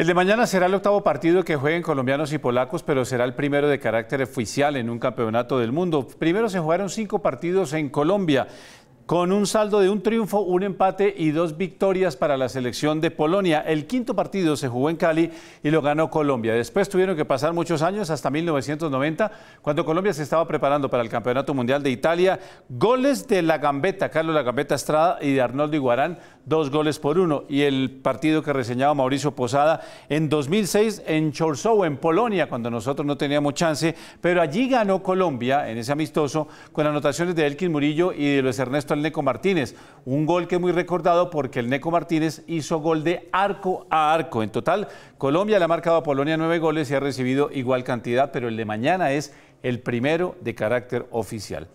El de mañana será el octavo partido que jueguen colombianos y polacos, pero será el primero de carácter oficial en un campeonato del mundo. Primero se jugaron cinco partidos en Colombia con un saldo de un triunfo, un empate y dos victorias para la selección de Polonia. El quinto partido se jugó en Cali y lo ganó Colombia. Después tuvieron que pasar muchos años, hasta 1990, cuando Colombia se estaba preparando para el Campeonato Mundial de Italia. Goles de la Gambeta, Carlos La Gambeta Estrada y de Arnoldo Iguarán dos goles por uno. Y el partido que reseñaba Mauricio Posada en 2006 en Chorzow, en Polonia, cuando nosotros no teníamos chance, pero allí ganó Colombia en ese amistoso con anotaciones de Elkin Murillo y de Luis Ernesto El Neco Martínez. Un gol que es muy recordado porque el Neco Martínez hizo gol de arco a arco. En total, Colombia le ha marcado a Polonia nueve goles y ha recibido igual cantidad, pero el de mañana es el primero de carácter oficial.